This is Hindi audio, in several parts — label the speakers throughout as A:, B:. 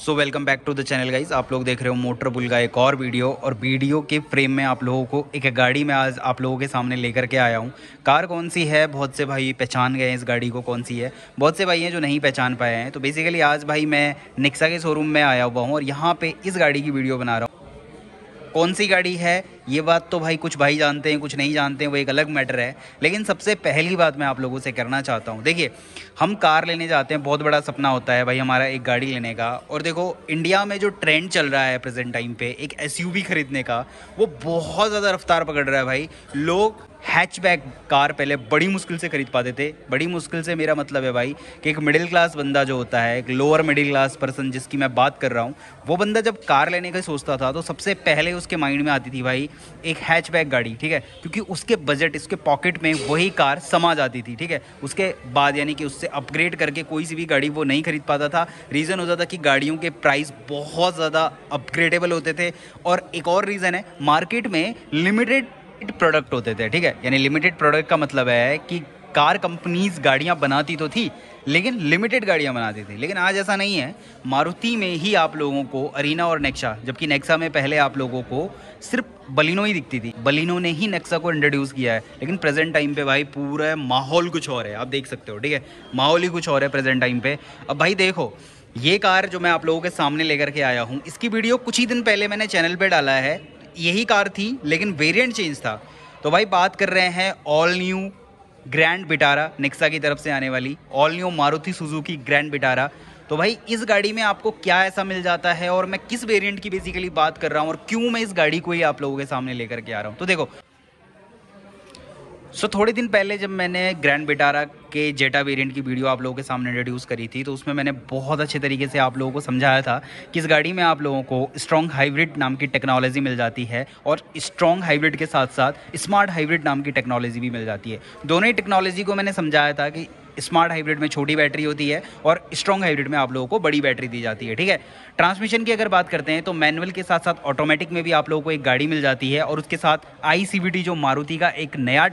A: so welcome back to the channel guys आप लोग देख रहे हो मोटर बुल का एक और वीडियो और वीडियो के फ्रेम में आप लोगों को एक गाड़ी में आज आप लोगों के सामने लेकर के आया हूँ कार कौन सी है बहुत से भाई पहचान गए हैं इस गाड़ी को कौन सी है बहुत से भाई हैं जो नहीं पहचान पाए हैं तो बेसिकली आज भाई मैं निक्सा के शोरूम में आया हुआ हूँ और यहाँ पर इस गाड़ी की वीडियो बना रहा हूँ कौन सी गाड़ी है ये बात तो भाई कुछ भाई जानते हैं कुछ नहीं जानते हैं वो एक अलग मैटर है लेकिन सबसे पहली बात मैं आप लोगों से करना चाहता हूँ देखिए हम कार लेने जाते हैं बहुत बड़ा सपना होता है भाई हमारा एक गाड़ी लेने का और देखो इंडिया में जो ट्रेंड चल रहा है प्रेजेंट टाइम पे एक एस खरीदने का वो बहुत ज़्यादा रफ्तार पकड़ रहा है भाई लोग हैचबैक कार पहले बड़ी मुश्किल से खरीद पाते थे बड़ी मुश्किल से मेरा मतलब है भाई कि एक मिडिल क्लास बंदा जो होता है एक लोअर मिडिल क्लास पर्सन जिसकी मैं बात कर रहा हूँ वो बंदा जब कार लेने का सोचता था तो सबसे पहले उसके माइंड में आती थी भाई एक हैचबैक गाड़ी ठीक है क्योंकि उसके बजट उसके पॉकेट में वही कार समा जाती थी ठीक है उसके बाद यानी कि उससे अपग्रेड करके कोई सी भी गाड़ी वो नहीं खरीद पाता था रीज़न होता था कि गाड़ियों के प्राइस बहुत ज़्यादा अपग्रेडेबल होते थे और एक और रीज़न है मार्केट में लिमिटेड प्रोडक्ट होते थे ठीक है यानी लिमिटेड प्रोडक्ट का मतलब है कि कार कंपनीज गाड़ियाँ बनाती तो थी लेकिन लिमिटेड गाड़ियाँ बनाती थी लेकिन आज ऐसा नहीं है मारुति में ही आप लोगों को अरीना और नेक्सा जबकि नेक्सा में पहले आप लोगों को सिर्फ बलिनो ही दिखती थी बलिनो ने ही नेक्सा को इंट्रोड्यूस किया है लेकिन प्रेजेंट टाइम पे भाई पूरा माहौल कुछ और है आप देख सकते हो ठीक है माहौल ही कुछ और है प्रेजेंट टाइम पे अब भाई देखो ये कार जो मैं आप लोगों के सामने लेकर के आया हूँ इसकी वीडियो कुछ ही दिन पहले मैंने चैनल पर डाला है यही कार थी लेकिन वेरियंट चेंज था तो भाई बात कर रहे हैं all new grand Vitara Nexa की तरफ से आने वाली all new Maruti Suzuki grand Vitara तो भाई इस गाड़ी में आपको क्या ऐसा मिल जाता है और मैं किस वेरिएंट की बेसिकली बात कर रहा हूँ और क्यों मैं इस गाड़ी को ही आप लोगों के सामने लेकर के आ रहा हूँ तो देखो सो so, थोड़े दिन पहले जब मैंने ग्रैंड बिटारा के जेटा वेरिएंट की वीडियो आप लोगों के सामने इंट्रोड्यूस करी थी तो उसमें मैंने बहुत अच्छे तरीके से आप लोगों को समझाया था कि इस गाड़ी में आप लोगों को स्ट्रॉन्ग हाइब्रिड नाम की टेक्नोलॉजी मिल जाती है और स्ट्रॉन्ग हाइब्रिड के साथ साथ स्मार्ट हाइब्रिड नाम की टेक्नोलॉजी भी मिल जाती है दोनों ही टेक्नोलॉजी को मैंने समझाया था कि स्मार्ट हाइब्रिड में छोटी बैटरी होती है और स्ट्रॉन्ग हाइब्रिड में आप लोगों को बड़ी बैटरी दी जाती है ठीक है ट्रांसमिशन की अगर बात करते हैं तो मैनुअल के साथ साथ ऑटोमेटिक में भी आप लोगों को एक गाड़ी मिल जाती है और उसके साथ आई जो मारुति का एक नया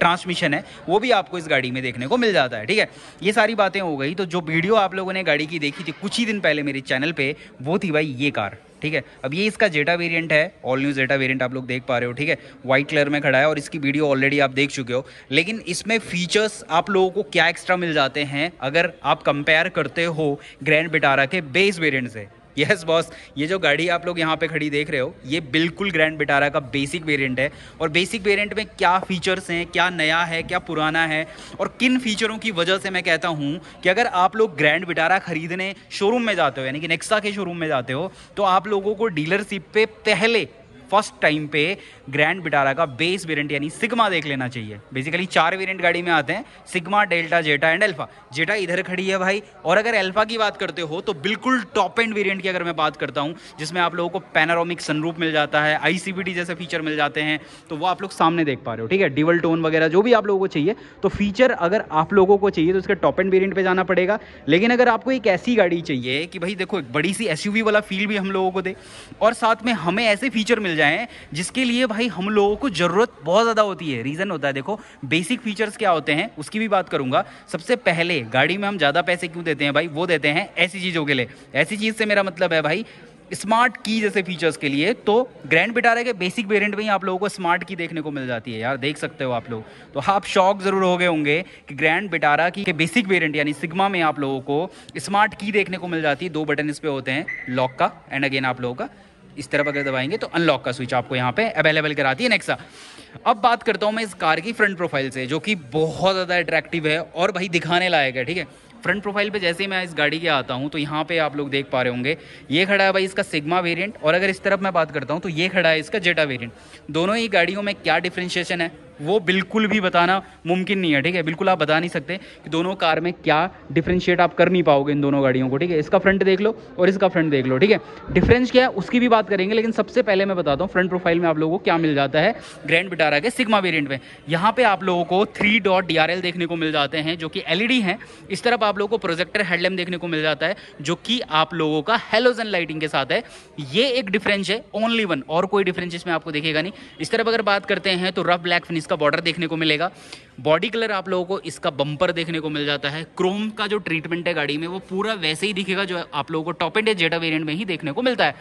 A: ट्रांसमिशन है वो भी आपको इस गाड़ी में देखने को मिल जाता है ठीक है ये सारी बातें हो गई तो जो वीडियो आप लोगों ने गाड़ी की देखी थी कुछ ही दिन पहले मेरे चैनल पर वो थी भाई ये कार ठीक है अब ये इसका जेटा वेरिएंट है ऑल न्यू जेटा वेरिएंट आप लोग देख पा रहे हो ठीक है व्हाइट कलर में खड़ा है और इसकी वीडियो ऑलरेडी आप देख चुके हो लेकिन इसमें फीचर्स आप लोगों को क्या एक्स्ट्रा मिल जाते हैं अगर आप कंपेयर करते हो ग्रैंड बिटारा के बेस वेरिएंट से यस बॉस ये जो गाड़ी आप लोग यहाँ पे खड़ी देख रहे हो ये बिल्कुल ग्रैंड बिटारा का बेसिक वेरिएंट है और बेसिक वेरिएंट में क्या फीचर्स हैं क्या नया है क्या पुराना है और किन फीचरों की वजह से मैं कहता हूँ कि अगर आप लोग ग्रैंड बिटारा खरीदने शोरूम में जाते हो यानी कि नेक्सा के शोरूम में जाते हो तो आप लोगों को डीलरशिप पे पहले फर्स्ट टाइम पे ग्रैंड बिटारा का बेस वेरियंट यानी सिग्मा देख लेना चाहिए बेसिकली चार वेरियंट गाड़ी में आते हैं Sigma Delta Zeta and Alpha Zeta इधर खड़ी है भाई और अगर एल्फा की बात करते हो तो बिल्कुल टॉप एंड वेरियंट की अगर मैं बात करता हूँ जिसमें आप लोगों को पैनारोमिक सनरूप मिल जाता है आई जैसे फीचर मिल जाते हैं तो वो आप लोग सामने देख पा रहे हो ठीक है डिवल टोन वगैरह जो भी आप लोगों को चाहिए तो फीचर अगर आप लोगों को चाहिए तो उसके टॉप एंड वेरियंट पर जाना पड़ेगा लेकिन अगर आपको एक ऐसी गाड़ी चाहिए कि भाई देखो एक बड़ी सी एस वाला फील भी हम लोगों को दे और साथ में हमें ऐसे फीचर मिल जाएं जिसके लिए भाई हम लोगों को ज़रूरत बहुत ज़्यादा होती है रीज़न होता है देखो बेसिक फीचर्स क्या होते हैं उसकी भी बात करूंगा सबसे पहले गाड़ी में हम ज़्यादा पैसे क्यों देते हैं भाई वो देते हैं ऐसी चीज़ों के लिए ऐसी चीज़ से मेरा मतलब है भाई स्मार्ट की जैसे फीचर्स के लिए तो ग्रैंड बिटारा के बेसिक वेरिएंट में ही आप लोगों को स्मार्ट की देखने को मिल जाती है यार देख सकते हो आप लोग तो हाँ आप शॉक ज़रूर हो गए होंगे कि ग्रैंड बिटारा की के बेसिक वेरिएंट यानी सिग्मा में आप लोगों को स्मार्ट की देखने को मिल जाती है दो बटन इस पर होते हैं लॉक का एंड अगेन आप लोगों का इस तरफ अगर दबाएंगे तो अनलॉक का स्विच आपको यहाँ पे अवेलेबल कराती है नेक्सा अब बात करता हूँ मैं इस कार की फ्रंट प्रोफाइल से जो कि बहुत ज़्यादा अट्रैक्टिव है और भाई दिखाने लायक है ठीक है फ्रंट प्रोफाइल पे जैसे ही मैं इस गाड़ी के आता हूँ तो यहाँ पे आप लोग देख पा रहे होंगे ये खड़ा है भाई इसका सिग्मा वेरिएंट और अगर इस तरफ मैं बात करता हूँ तो ये खड़ा है इसका जेटा वेरिएंट दोनों ही गाड़ियों में क्या डिफ्रेंशिएशन है वो बिल्कुल भी बताना मुमकिन नहीं है ठीक है बिल्कुल आप बता नहीं सकते कि दोनों कार में क्या डिफ्रेंशिएट आप कर नहीं पाओगे इन दोनों गाड़ियों को ठीक है इसका फ्रंट देख लो और इसका फ्रंट देख लो ठीक है डिफरेंस क्या है उसकी भी बात करेंगे लेकिन सबसे पहले मैं बताता हूँ फ्रंट प्रोफाइल में आप लोगों को क्या मिल जाता है ग्रैंड बिटारा के सिग्मा वेरियंट में यहाँ पे आप लोगों को थ्री डॉट डी देखने को मिल जाते हैं जो कि एलईडी ई e इस तरफ आप लोगों को प्रोजेक्टर हेडलैम देखने को मिल जाता है जो कि आप लोगों का हेलोजन लाइटिंग के साथ है ये एक डिफरेंस है ओनली वन और कोई डिफरेंस इसमें आपको देखेगा नहीं इस तरफ अगर बात करते हैं तो रफ ब्लैक फिनिश इसका बॉर्डर देखने को मिलेगा बॉडी कलर आप लोगों को इसका बम्पर देखने को मिल जाता है क्रोम का जो ट्रीटमेंट है गाड़ी में वो पूरा वैसे ही दिखेगा जो आप लोगों को टॉप एंड जेटा वेरियंट में ही देखने को मिलता है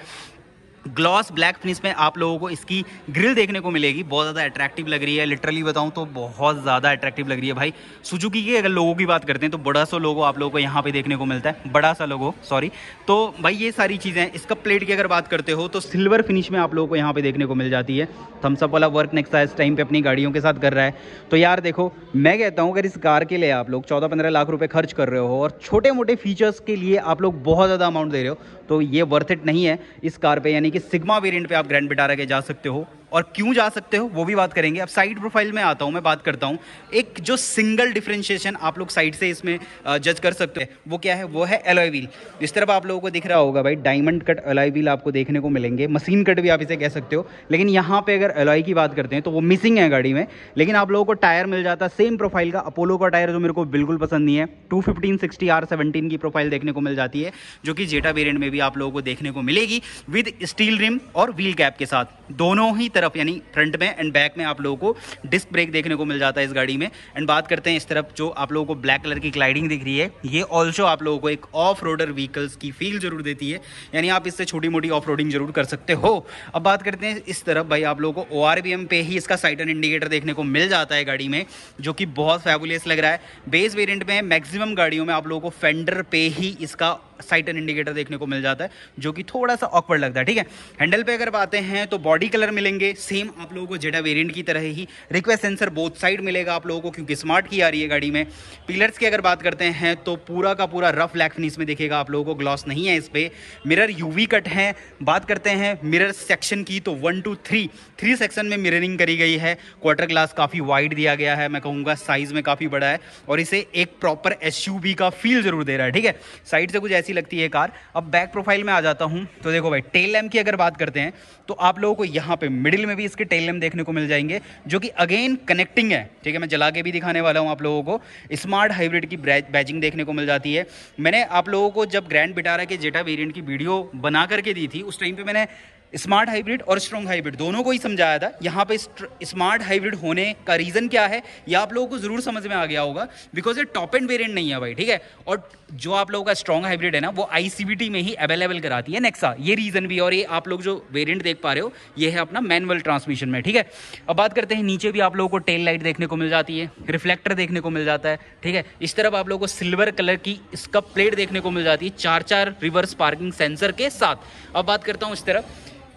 A: ग्लॉस ब्लैक फिनिश में आप लोगों को इसकी ग्रिल देखने को मिलेगी बहुत ज़्यादा अट्रैक्टिव लग रही है लिटरली बताऊँ तो बहुत ज़्यादा अट्रैक्टिव लग रही है भाई सुजुकी के अगर लोगों की बात करते हैं तो बड़ा सा लोगों आप लोगों को यहाँ पे देखने को मिलता है बड़ा सा लोगो सॉरी तो भाई ये सारी चीज़ें इसका प्लेट की अगर बात करते हो तो सिल्वर फिनिश में आप लोगों को यहाँ पर देखने को मिल जाती है थम्सअप वाला वर्क नेक्सा इस टाइम पर अपनी गाड़ियों के साथ कर रहा है तो यार देखो मैं कहता हूँ अगर इस कार के लिए आप लोग चौदह पंद्रह लाख रुपये खर्च कर रहे हो और छोटे मोटे फीचर्स के लिए आप लोग बहुत ज़्यादा अमाउंट दे रहे हो तो ये वर्थ इट नहीं है इस कार पे यानी कि सिग्मा वेरिएंट पे आप ग्रैंड बिटारा के जा सकते हो और क्यों जा सकते हो वो भी बात करेंगे अब साइड प्रोफाइल में आता हूँ मैं बात करता हूँ एक जो सिंगल डिफ्रेंशिएशन आप लोग साइड से इसमें जज कर सकते हैं वो क्या है वो है एलॉय व्हील जिस तरफ आप लोगों को दिख रहा होगा भाई डायमंड कट एलॉय व्हील आपको देखने को मिलेंगे मशीन कट भी आप इसे कह सकते हो लेकिन यहाँ पर अगर एलॉय की बात करते हैं तो वो मिसिंग है गाड़ी में लेकिन आप लोगों को टायर मिल जाता सेम प्रोफाइल का अपोलो का टायर जो मेरे को बिल्कुल पसंद नहीं है two fifteen sixty R seventeen की प्रोफाइल देखने को मिल जाती है जो कि जेटा वेरियंट में भी आप लोगों को देखने को मिलेगी विद स्टील रिम और व्हील कैप के साथ दोनों ही तरफ यानी फ्रंट में एंड बैक में आप लोगों को डिस्क ब्रेक देखने को मिल जाता है इस गाड़ी में एंड बात करते हैं इस तरफ जो आप लोगों को ब्लैक कलर की ग्लाइडिंग दिख रही है ये ऑल्सो आप लोगों को एक ऑफ रोडर व्हीकल्स की फील जरूर देती है यानी आप इससे छोटी मोटी ऑफ रोडिंग जरूर कर सकते हो अब बात करते हैं इस तरफ भाई आप लोगों को ओ पे ही इसका साइटन इंडिकेटर देखने को मिल जाता है गाड़ी में जो कि बहुत फैबुलियस लग रहा है बेस वेरियंट में मैक्सिमम गाड़ियों में आप लोगों को फेंडर पे ही इसका साइटन इंडिकेटर देखने को मिल जाता है जो कि थोड़ा सा ऑकवर्ड लगता है ठीक है हैंडल पे अगर आते हैं तो बॉडी कलर मिलेंगे सेम आप लोगों को जेटा वेरिएंट की तरह ही रिक्वेस्ट सेंसर बोथ साइड मिलेगा आप लोगों को क्योंकि स्मार्ट की आ रही है गाड़ी में पिलर्स की अगर बात करते हैं तो पूरा का पूरा रफ लैक फिनिश में देखेगा आप लोगों को ग्लॉस नहीं है इस पर मिरर यू कट है बात करते हैं मिररर सेक्शन की तो one two three three section में मिररिंग करी गई है क्वार्टर ग्लास काफ़ी वाइड दिया गया है मैं कहूँगा साइज में काफ़ी बड़ा है और इसे एक प्रॉपर एस का फील जरूर दे रहा है ठीक है साइड से कुछ ऐसे कैसी लगती है कार अब बैक प्रोफाइल में आ जाता हूँ तो देखो भाई टेल लैम्प की अगर बात करते हैं तो आप लोगों को यहाँ पे मिडिल में भी इसके टेल लैम्प देखने को मिल जाएंगे जो कि अगेन कनेक्टिंग है ठीक है मैं जला के भी दिखाने वाला हूँ आप लोगों को स्मार्ट हाइब्रिड की बैजिंग देखने को मिल जाती है मैंने आप लोगों को जब ग्रैंड बिटारा के जेटा वेरियंट की वीडियो बना करके दी थी उस टाइम पर मैंने स्मार्ट हाइब्रिड और स्ट्रॉन्ग हाइब्रिड दोनों को ही समझाया था यहाँ पे स्मार्ट हाइब्रिड होने का रीज़न क्या है ये आप लोगों को ज़रूर समझ में आ गया होगा बिकॉज ये टॉप एंड वेरिएंट नहीं है भाई ठीक है और जो आप लोगों का स्ट्रॉन्ग हाइब्रिड है ना वो आईसीबीटी में ही अवेलेबल कराती है नेक्सा ये रीज़न भी और ये आप लोग जो वेरियंट देख पा रहे हो ये है अपना मैनुअल ट्रांसमिशन में ठीक है अब बात करते हैं नीचे भी आप लोगों को टेल लाइट देखने को मिल जाती है रिफ्लेक्टर देखने को मिल जाता है ठीक है इस तरफ आप लोगों को सिल्वर कलर की इसका प्लेट देखने को मिल जाती है चार चार रिवर्स पार्किंग सेंसर के साथ अब बात करता हूँ इस तरफ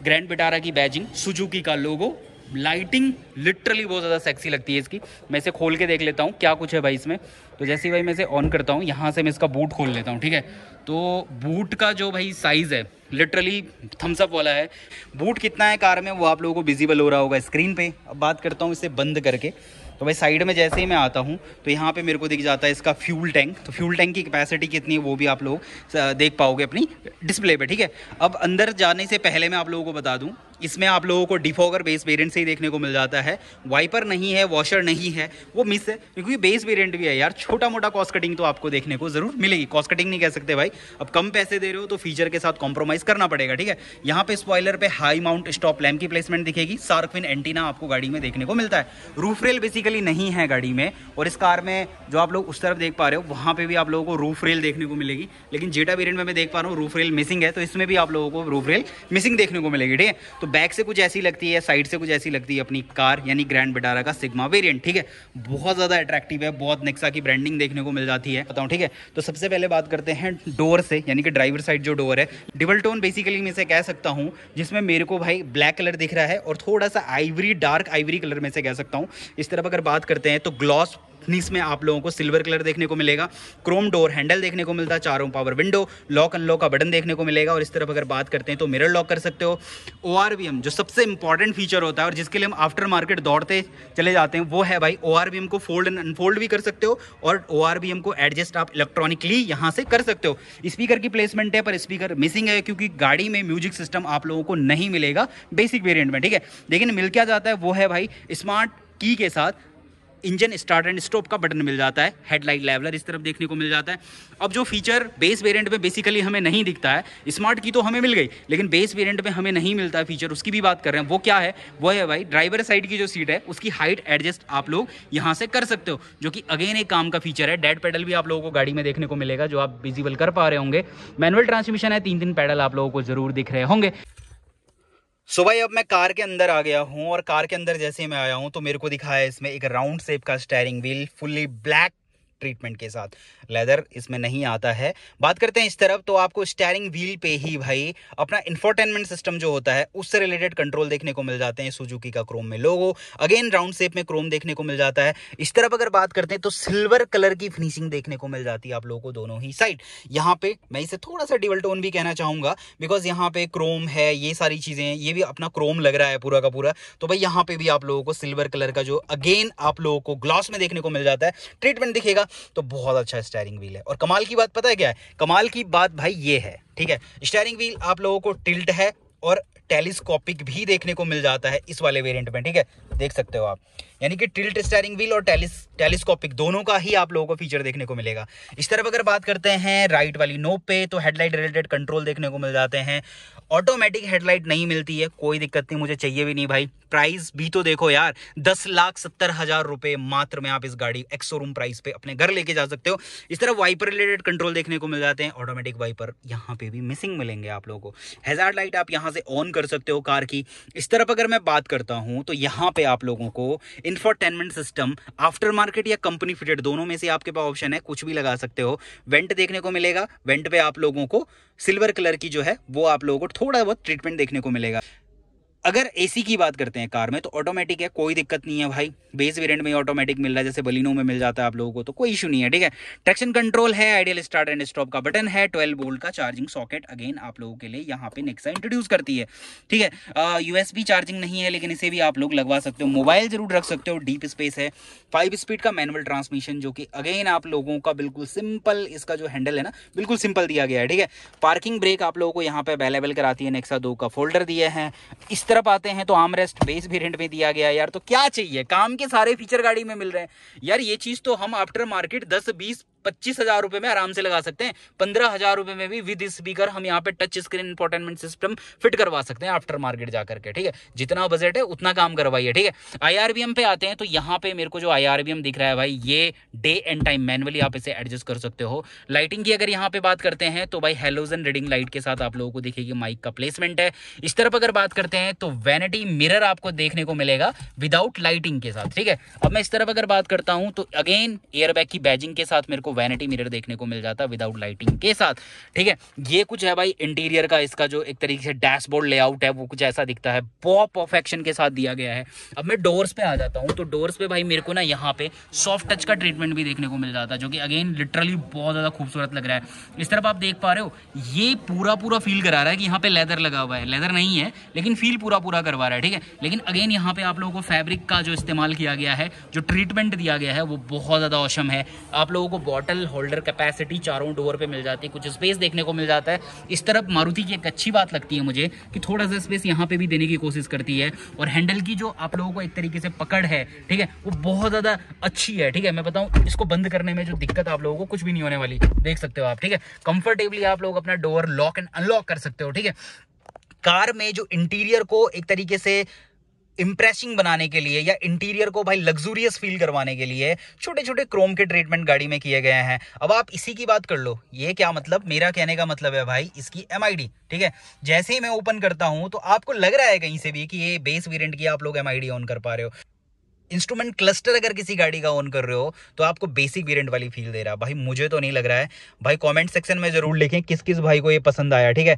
A: ग्रैंड पिटारा की बैजिंग सुजुकी का लोगो लाइटिंग लिटरली बहुत ज़्यादा सेक्सी लगती है इसकी मैं इसे खोल के देख लेता हूँ क्या कुछ है भाई इसमें तो जैसे ही भाई मैं इसे ऑन करता हूँ यहाँ से मैं इसका बूट खोल लेता हूँ ठीक है तो बूट का जो भाई साइज़ है लिटरली थम्सअप वाला है बूट कितना है कार में वो आप लोगों को विजिबल हो रहा होगा स्क्रीन पे अब बात करता हूँ इसे बंद करके तो भाई साइड में जैसे ही मैं आता हूँ तो यहाँ पे मेरे को दिख जाता है इसका फ्यूल टैंक तो फ्यूल टैंक की कैपेसिटी कितनी है वो भी आप लोग देख पाओगे अपनी डिस्प्ले पे ठीक है अब अंदर जाने से पहले मैं आप लोगों को बता दूँ इसमें आप लोगों को डिफॉगर बेस वेरिएंट से ही देखने को मिल जाता है वाइपर नहीं है वॉशर नहीं है वो मिस है क्योंकि बेस वेरिएंट भी है यार छोटा मोटा कॉस्ट कटिंग तो आपको देखने को ज़रूर मिलेगी कॉस्ट कटिंग नहीं कह सकते भाई अब कम पैसे दे रहे हो तो फीचर के साथ कॉम्प्रोमाइज़ करना पड़ेगा ठीक है यहाँ पे स्पॉयलर पे हाई माउंट स्टॉप लैम्प की प्लेसमेंट दिखेगी सार्कविन एंटीना आपको गाड़ी में देखने को मिलता है रूफ रेल बेसिकली नहीं है गाड़ी में और इस कार में जो आप लोग उस तरफ देख पा रहे हो वहाँ पर भी आप लोगों को रूफ रेल देखने को मिलेगी लेकिन जेटा वेरियंट में मैं देख पा रहा हूँ रूफ रेल मिसिंग है तो इसमें भी आप लोगों को रूफ रेल मिसिंग देखने को मिलेगी ठीक है तो बैक से कुछ ऐसी लगती है साइड से कुछ ऐसी लगती है अपनी कार यानी ग्रैंड बिटारा का सिग्मा वेरियंट ठीक है बहुत ज़्यादा अट्रैक्टिव है बहुत नेक्सा की ब्रांडिंग देखने को मिल जाती है बताऊँ ठीक है तो सबसे पहले बात करते हैं डोर से यानी कि ड्राइवर साइड जो डोर है डिबल टोन बेसिकली मैं इसे कह सकता हूँ जिसमें मेरे को भाई ब्लैक कलर दिख रहा है और थोड़ा सा आइवरी डार्क आइवरी कलर में से कह सकता हूँ इस तरफ अगर बात करते हैं तो ग्लॉस थिकनेस में आप लोगों को सिल्वर कलर देखने को मिलेगा क्रोम डोर हैंडल देखने को मिलता है चारों पावर विंडो लॉक अनलॉक का बटन देखने को मिलेगा और इस तरफ अगर बात करते हैं तो मिरर लॉक कर सकते हो ओ जो सबसे इंपॉर्टेंट फीचर होता है और जिसके लिए हम आफ्टर मार्केट दौड़ते चले जाते हैं वो है भाई ओ को फोल्ड एंड अनफोल्ड भी कर सकते हो और ओ को एडजस्ट आप इलेक्ट्रॉनिकली यहाँ से कर सकते हो स्पीकर की प्लेसमेंट है पर स्पीकर मिसिंग है क्योंकि गाड़ी में म्यूजिक सिस्टम आप लोगों को नहीं मिलेगा बेसिक वेरिएंट में ठीक है लेकिन मिल क्या जाता है वो है भाई स्मार्ट की के साथ इंजन स्टार्ट एंड स्टॉप का बटन मिल जाता है हेडलाइट लेवलर इस तरफ देखने को मिल जाता है अब जो फीचर बेस वेरिएंट में बेसिकली हमें नहीं दिखता है स्मार्ट की तो हमें मिल गई लेकिन बेस वेरिएंट में हमें नहीं मिलता है फीचर उसकी भी बात कर रहे हैं वो क्या है वो है भाई ड्राइवर साइड की जो सीट है उसकी हाइट एडजस्ट आप लोग यहाँ से कर सकते हो जो कि अगेन एक काम का फीचर है डेड पेडल भी आप लोगों को गाड़ी में देखने को मिलेगा जो आप विजिबल कर पा रहे होंगे मैनुअल ट्रांसमिशन है तीन तीन पैडल आप लोगों को जरूर दिख रहे होंगे सो so भाई अब मैं कार के अंदर आ गया हूँ और कार के अंदर जैसे ही मैं आया हूँ तो मेरे को दिखाया इसमें एक राउंड शेप का steering wheel fully black treatment के साथ लेदर इसमें नहीं आता है बात करते हैं इस तरफ तो आपको स्टेयरिंग व्हील पे ही भाई अपना इंफोटेनमेंट सिस्टम जो होता है उससे रिलेटेड कंट्रोल देखने को मिल जाते हैं सुजुकी का क्रोम में लोगो अगेन राउंड शेप में क्रोम देखने को मिल जाता है इस तरफ अगर बात करते हैं तो सिल्वर कलर की फिनिशिंग देखने को मिल जाती है आप लोगों को दोनों ही साइड यहाँ पे मैं इसे थोड़ा सा डिवल टोन भी कहना चाहूंगा बिकॉज यहाँ पे क्रोम है ये सारी चीज़ें ये भी अपना क्रोम लग रहा है पूरा का पूरा तो भाई यहाँ पे भी आप लोगों को सिल्वर कलर का जो अगेन आप लोगों को ग्लास में देखने को मिल जाता है ट्रीटमेंट दिखेगा तो बहुत अच्छा स्टेयरिंग व्हील है और कमाल की बात पता है क्या है कमाल की बात भाई ये है ठीक है स्टेयरिंग व्हील आप लोगों को टिल्ट है और टेलीस्कोपिक भी देखने को मिल जाता है इस वाले वेरिएंट में ठीक है देख सकते हो आप यानी कि टिल्ट स्टेयरिंग व्हील और टेलिस टेलीस्कोपिक दोनों का ही आप लोगों को फीचर देखने को मिलेगा इस तरफ अगर बात करते हैं राइट वाली नोब पे तो हेडलाइट रिलेटेड कंट्रोल देखने को मिल जाते हैं ऑटोमेटिक हेडलाइट नहीं मिलती है कोई दिक्कत नहीं मुझे चाहिए भी नहीं भाई प्राइस भी तो देखो यार दस लाख सत्तर हजार रुपये मात्र में आप इस गाड़ी एक्स रूम प्राइस पे अपने घर लेके जा सकते हो इस तरह वाइपर रिलेटेड कंट्रोल देखने को मिल जाते हैं ऑटोमेटिक वाइपर यहाँ पे भी मिसिंग मिलेंगे आप लोगों को हेजार्ड लाइट आप यहाँ से ऑन कर कर सकते हो कार की इस तरफ अगर मैं बात करता हूं तो यहां पे आप लोगों को इंफोटेनमेंट सिस्टम आफ्टर मार्केट या कंपनी फिटेड दोनों में से आपके पास ऑप्शन है कुछ भी लगा सकते हो वेंट देखने को मिलेगा वेंट पे आप लोगों को सिल्वर कलर की जो है वो आप लोगों को थोड़ा बहुत ट्रीटमेंट देखने को मिलेगा अगर एसी की बात करते हैं कार में तो ऑटोमेटिक है कोई दिक्कत नहीं है भाई बेस वेरिएंट में ऑटोमेटिक मिल रहा है जैसे बलिनो में मिल जाता है आप लोगों को तो कोई इशू नहीं है ठीक है ट्रैक्शन कंट्रोल है आइडियल स्टार्ट एंड स्टॉप का बटन है ट्वेल्व बोल्ट का चार्जिंग सॉकेट अगेन आप लोगों के लिए यहाँ पे नेक्सा इंट्रोड्यूस करती है ठीक है यूएसबी चार्जिंग नहीं है लेकिन इसे भी आप लोग लगवा सकते हो मोबाइल जरूर रख सकते हो डीप स्पेस है फाइव स्पीड का मैनुअल ट्रांसमिशन जो कि अगेन आप लोगों का बिल्कुल सिंपल इसका जो हैंडल है ना बिल्कुल सिंपल दिया गया है ठीक है पार्किंग ब्रेक आप लोगों को यहाँ पे अवेलेबल कराती है नेक्सा दो का फोल्डर दिया है इस तरफ आते हैं तो आर्मरेस्ट बेस भी रेंट में दिया गया यार तो क्या चाहिए काम के सारे फीचर गाड़ी में मिल रहे हैं यार ये चीज़ तो हम आफ्टर मार्केट दस बीस पच्चीस हजार रुपए में आराम से लगा सकते हैं पंद्रह हजार रुपए में भी विद स्पीकर हम यहाँ पे touch screen infotainment system fit करवा सकते हैं आफ्टर मार्केट जाकर के ठीक है जितना बजट है उतना काम करवाइए ठीक है आईआरबीएम पे आते हैं तो यहाँ पे मेरे को जो आईआरबीएम दिख रहा है भाई ये डे एंड टाइम मैनुअली आप इसे एडजस्ट कर सकते हो लाइटिंग की अगर यहाँ पे बात करते हैं तो भाई हेलोजन रीडिंग लाइट के साथ आप लोगों को दिखेगी माइक का प्लेसमेंट है इस तरफ अगर बात करते हैं तो वैनिटी मिरर आपको देखने को मिलेगा विदाउट लाइटिंग के साथ ठीक है अब मैं इस तरफ अगर बात करता हूँ तो अगेन एयरबैग की बैजिंग के साथ मेरे को आपको वैनिटी मिरर देखने को मिल जाता है विदाउट लाइटिंग के साथ ठीक है ये कुछ है भाई इंटीरियर का इसका जो एक तरीके से डैशबोर्ड लेआउट है वो कुछ ऐसा दिखता है बहुत परफेक्शन के साथ दिया गया है अब मैं डोर्स पे आ जाता हूँ तो डोर्स पे भाई मेरे को ना यहाँ पे सॉफ्ट टच का ट्रीटमेंट भी देखने को मिल जाता है जो कि अगेन लिटरली बहुत ज़्यादा खूबसूरत लग रहा है इस तरफ आप देख पा रहे हो ये पूरा पूरा फील करा रहा है कि यहाँ पे लेदर लगा हुआ है लेदर नहीं है लेकिन फील पूरा पूरा करवा रहा है ठीक है लेकिन अगेन यहाँ पे आप लोगों को फैब्रिक का जो इस्तेमाल किया गया है जो ट्रीटमेंट दिया गया है वो बहुत ज़्यादा औसम है आप लोगों को बॉटल होल्डर कैपेसिटी चारों डोर पे मिल जाती है कुछ स्पेस देखने को मिल जाता है इस तरफ मारुति की एक अच्छी बात लगती है मुझे कि थोड़ा सा स्पेस यहाँ पे भी देने की कोशिश करती है और हैंडल की जो आप लोगों को एक तरीके से पकड़ है ठीक है वो बहुत ज़्यादा अच्छी है ठीक है मैं बताऊँ इसको बंद करने में जो दिक्कत आप लोगों को कुछ भी नहीं होने वाली देख सकते हो आप ठीक है कंफर्टेबली आप लोग अपना डोर लॉक एंड अनलॉक कर सकते हो ठीक है कार में जो इंटीरियर को एक तरीके से इंप्रेसिंग बनाने के लिए या इंटीरियर को भाई लग्जूरियस फील करवाने के लिए छोटे छोटे क्रोम के ट्रीटमेंट गाड़ी में किए गए हैं अब आप इसी की बात कर लो ये क्या मतलब मेरा कहने का मतलब है भाई इसकी एम ठीक है जैसे ही मैं ओपन करता हूं तो आपको लग रहा है कहीं से भी कि ये बेस वेरियंट की आप लोग एम ऑन कर पा रहे हो इंस्ट्रूमेंट क्लस्टर अगर किसी गाड़ी का ऑन कर रहे हो तो आपको बेसिक वेरिएंट वाली फील दे रहा है भाई मुझे तो नहीं लग रहा है भाई कमेंट सेक्शन में जरूर लिखें किस किस भाई को ये पसंद आया ठीक है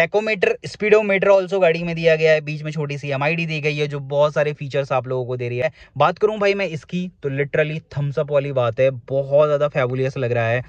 A: टैकोमीटर स्पीडोमीटर ऑल्सो गाड़ी में दिया गया है बीच में छोटी सी एम दी गई है जो बहुत सारे फीचर्स आप लोगों को दे रही है बात करूँ भाई मैं इसकी तो लिटरली थम्सअप वाली बात है बहुत ज़्यादा फेबुलियस लग रहा है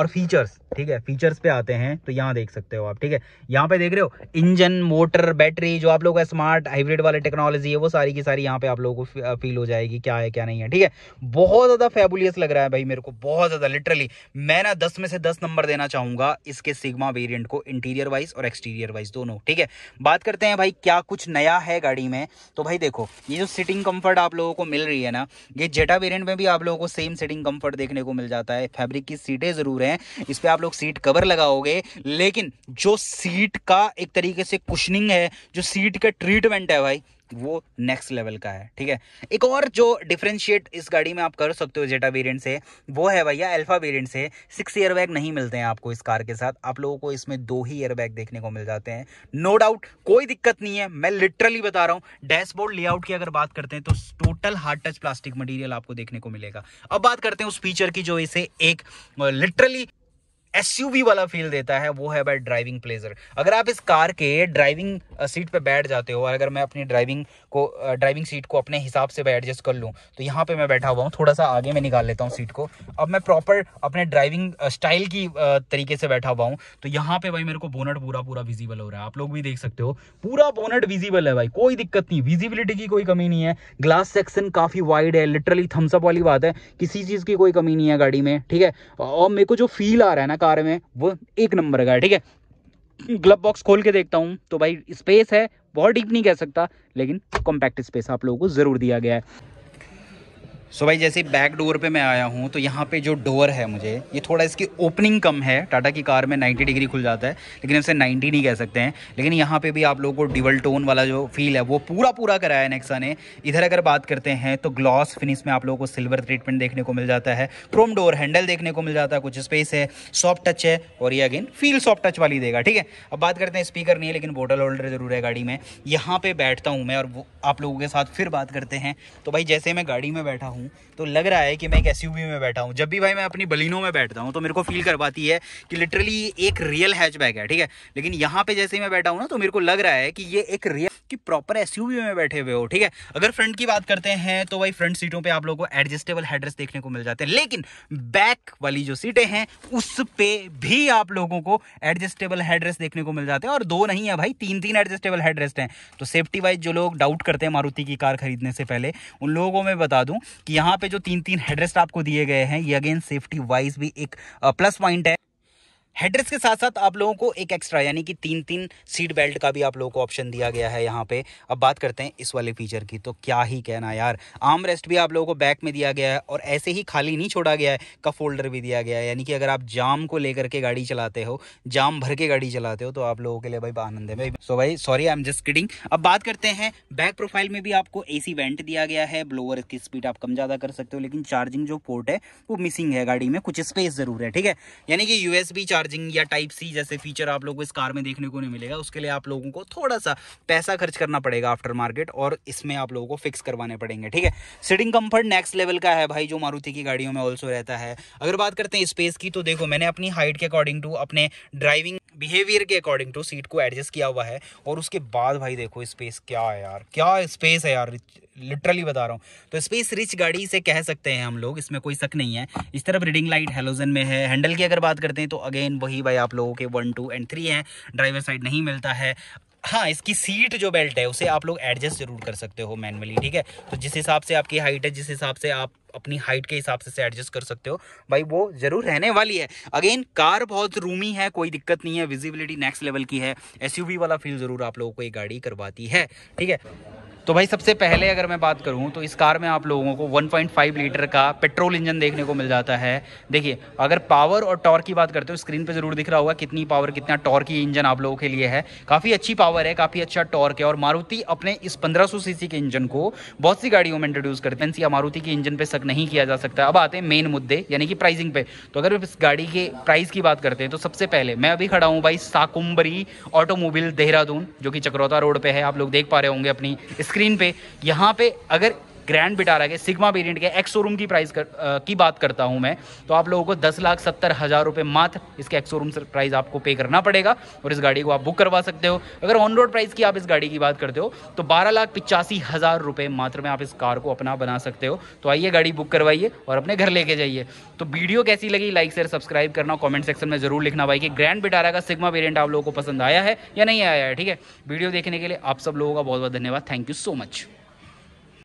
A: और फीचर्स ठीक है फीचर्स पे आते हैं तो यहाँ देख सकते हो आप ठीक है यहाँ पे देख रहे हो इंजन मोटर बैटरी जो आप लोग का स्मार्ट हाइब्रिड वाली टेक्नोलॉजी है वो सारी की सारी यहाँ पे आप लोगों को फील हो जाएगी क्या है क्या नहीं है ठीक है बहुत ज़्यादा फेबुलियस लग रहा है भाई मेरे को बहुत ज़्यादा लिटरली मैं ना दस में से दस नंबर देना चाहूंगा इसके सिग्मा वेरियंट को इंटीरियर वाइज और एक्सटीरियर इंटीरियर वाइज दोनों ठीक है बात करते हैं भाई क्या कुछ नया है गाड़ी में तो भाई देखो ये जो सिटिंग कंफर्ट आप लोगों को मिल रही है ना ये जेटा वेरियंट में भी आप लोगों को सेम सिटिंग कंफर्ट देखने को मिल जाता है फैब्रिक की सीटें जरूर हैं इस पर आप लोग सीट कवर लगाओगे लेकिन जो सीट का एक तरीके से कुशनिंग है जो सीट का ट्रीटमेंट है भाई वो नेक्स्ट लेवल का है ठीक है एक और जो डिफ्रेंशिएट इस गाड़ी में आप कर सकते हो जेटा वेरिएंट से वो है भैया अल्फा वेरिएंट से सिक्स एयरबैग नहीं मिलते हैं आपको इस कार के साथ आप लोगों को इसमें दो ही एयरबैग देखने को मिल जाते हैं नो डाउट कोई दिक्कत नहीं है मैं लिटरली बता रहा हूँ डैशबोर्ड लेआउट की अगर बात करते हैं तो total hard touch plastic material आपको देखने को मिलेगा अब बात करते हैं उस फीचर की जो इसे एक लिटरली एसयूवी वाला फील देता है वो है भाई ड्राइविंग प्लेजर अगर आप इस कार के ड्राइविंग सीट पे बैठ जाते हो और अगर मैं अपनी ड्राइविंग को ड्राइविंग सीट को अपने हिसाब से मैं एडजस्ट कर लूँ तो यहाँ पर मैं बैठा हुआ हूँ थोड़ा सा आगे मैं निकाल लेता हूँ सीट को अब मैं प्रॉपर अपने ड्राइविंग स्टाइल की तरीके से बैठा हुआ हूँ तो यहाँ पर भाई मेरे को बोनट पूरा पूरा विजिबल हो रहा है आप लोग भी देख सकते हो पूरा बोनट विजिबल है भाई कोई दिक्कत नहीं विजिबिलिटी की कोई कमी नहीं है ग्लास सेक्शन काफ़ी वाइड है लिटरली थम्सअप वाली बात है किसी चीज़ की कोई कमी नहीं है गाड़ी में ठीक है और मेरे को जो फील आ रहा है ना कार में वो एक नंबर का है ठीक है ग्लब बॉक्स खोल के देखता हूँ तो भाई स्पेस है बहुत डीप नहीं कह सकता लेकिन कॉम्पैक्ट स्पेस आप लोगों को ज़रूर दिया गया है सो so भाई जैसे बैक डोर पे मैं आया हूँ तो यहाँ पे जो डोर है मुझे ये थोड़ा इसकी ओपनिंग कम है टाटा की कार में 90 डिग्री खुल जाता है लेकिन इसे 90 नहीं कह सकते हैं लेकिन यहाँ पे भी आप लोगों को डिवल टोन वाला जो फील है वो पूरा पूरा कराया है नेक्सा ने इधर अगर बात करते हैं तो ग्लॉस फिनिश में आप लोगों को सिल्वर ट्रीटमेंट देखने को मिल जाता है क्रोम डोर हैंडल देखने को मिल जाता है कुछ स्पेस है सॉफ्ट टच है और ये अगेन फील सॉफ्ट टच वाली देगा ठीक है अब बात करते हैं स्पीकर नहीं है लेकिन बोटल होल्डर ज़रूर है गाड़ी में यहाँ पर बैठता हूँ मैं और आप लोगों के साथ फिर बात करते हैं तो भाई जैसे मैं गाड़ी में बैठा हूँ हूँ तो लग रहा है कि मैं एक एस में बैठा हूँ जब भी भाई मैं अपनी बलिनों में बैठता हूँ तो मेरे को फील करवाती है कि लिटरली एक रियल हैच है ठीक है लेकिन यहाँ पे जैसे ही मैं बैठा हूँ ना तो मेरे को लग रहा है कि ये एक रियल कि प्रॉपर एस में बैठे हुए हो ठीक है अगर फ्रंट की बात करते हैं तो भाई फ्रंट सीटों पे आप लोगों को एडजस्टेबल हेडरेस देखने को मिल जाते हैं लेकिन बैक वाली जो सीटें हैं उस पे भी आप लोगों को एडजस्टेबल हेडरेस देखने को मिल जाते हैं और दो नहीं है भाई तीन तीन एडजस्टेबल हेडरेस्ट हैं तो सेफ्टी वाइज जो लोग डाउट करते हैं मारुति की कार खरीदने से पहले उन लोगों को मैं बता दूं कि यहाँ पे जो तीन तीन हेडरेस्ट आपको दिए गए हैं ये अगेन सेफ्टी वाइज भी एक प्लस पॉइंट है हेड्रेस के साथ साथ आप लोगों को एक एक्स्ट्रा यानी कि तीन तीन सीट बेल्ट का भी आप लोगों को ऑप्शन दिया गया है यहाँ पे अब बात करते हैं इस वाले फीचर की तो क्या ही कहना यार आर्म रेस्ट भी आप लोगों को बैक में दिया गया है और ऐसे ही खाली नहीं छोड़ा गया है का फोल्डर भी दिया गया है यानी कि अगर आप जाम को लेकर के गाड़ी चलाते हो जाम भर के गाड़ी चलाते हो तो आप लोगों के लिए भाई आनंद है भाई सो भाई sorry I am just kidding अब बात करते हैं बैक प्रोफाइल में भी आपको ए वेंट दिया गया है ब्लोअर की स्पीड आप कम ज़्यादा कर सकते हो लेकिन चार्जिंग जो पोर्ट है वो मिसिंग है गाड़ी में कुछ स्पेस ज़रूर है ठीक है यानी कि यूएस चार्ज चार्जिंग या टाइप सी जैसे फीचर आप लोग को इस कार में देखने को नहीं मिलेगा उसके लिए आप लोगों को थोड़ा सा पैसा खर्च करना पड़ेगा आफ्टर मार्केट और इसमें आप लोगों को फिक्स करवाने पड़ेंगे ठीक है सिटिंग कंफर्ट नेक्स्ट लेवल का है भाई जो मारुति की गाड़ियों में ऑल्सो रहता है अगर बात करते हैं स्पेस की तो देखो मैंने अपनी हाइट के अकॉर्डिंग टू अपने ड्राइविंग बिहेवियर के अकॉर्डिंग टू सीट को एडजस्ट किया हुआ है और उसके बाद भाई देखो स्पेस क्या है यार क्या स्पेस है यार लिटरली बता रहा हूँ तो स्पेस रिच गाड़ी से कह सकते हैं हम लोग इसमें कोई शक नहीं है इस तरफ रीडिंग लाइट हेलोजन में है हैंडल की अगर बात करते हैं तो अगेन वही भाई आप लोगों के वन टू एंड थ्री हैं ड्राइवर साइड नहीं मिलता है हाँ इसकी सीट जो बेल्ट है उसे आप लोग एडजस्ट जरूर कर सकते हो मैनुअली ठीक है तो जिस हिसाब से आपकी हाइट है जिस हिसाब से आप अपनी हाइट के हिसाब से एडजस्ट कर सकते हो भाई वो जरूर रहने वाली है अगेन कार बहुत रूमी है कोई दिक्कत नहीं है विजिबिलिटी नेक्स्ट लेवल की है एस वाला फील जरूर आप लोगों को ये गाड़ी करवाती है ठीक है तो भाई सबसे पहले अगर मैं बात करूं तो इस कार में आप लोगों को 1.5 लीटर का पेट्रोल इंजन देखने को मिल जाता है देखिए अगर पावर और टॉर्क की बात करते हो स्क्रीन पे जरूर दिख रहा होगा कितनी पावर कितना टॉर्क ही इंजन आप लोगों के लिए है काफ़ी अच्छी पावर है काफ़ी अच्छा टॉर्क है और मारुति अपने इस पंद्रह सीसी के इंजन को बहुत सी गाड़ियों में इंट्रोड्यूस करते हैं मारुति के इंजन पर सक नहीं किया जा सकता अब आते हैं मेन मुद्दे यानी कि प्राइसिंग पे तो अगर इस गाड़ी के प्राइस की बात करते हैं तो सबसे पहले मैं अभी खड़ा हूँ भाई साकुम्बरी ऑटोमोबाइल देहरादून जो कि चक्रोता रोड पर है आप लोग देख पा रहे होंगे अपनी स्क्रीन पर यहाँ पर अगर ग्रैंड बिटारा के सिग्मा वेरिएंट के एक्स शोरूम की प्राइस कर, आ, की बात करता हूँ मैं तो आप लोगों को दस लाख सत्तर हज़ार रुपये मात्र इसके एक्स शोरूम प्राइस आपको पे करना पड़ेगा और इस गाड़ी को आप बुक करवा सकते हो अगर ऑन रोड प्राइस की आप इस गाड़ी की बात करते हो तो बारह लाख पिचासी हज़ार रुपये मात्र में आप इस कार को अपना बना सकते हो तो आइए गाड़ी बुक करवाइए और अपने घर लेके जाइए तो वीडियो कैसी लगी लाइक शेयर सब्सक्राइब करना कॉमेंट सेक्शन में जरूर लिखना भाई कि ग्रैंड बिटारा का सिग्मा वेरियंट आप लोगों को पसंद आया है या नहीं आया है ठीक है वीडियो देखने के लिए आप सब लोगों का बहुत बहुत धन्यवाद थैंक यू सो मच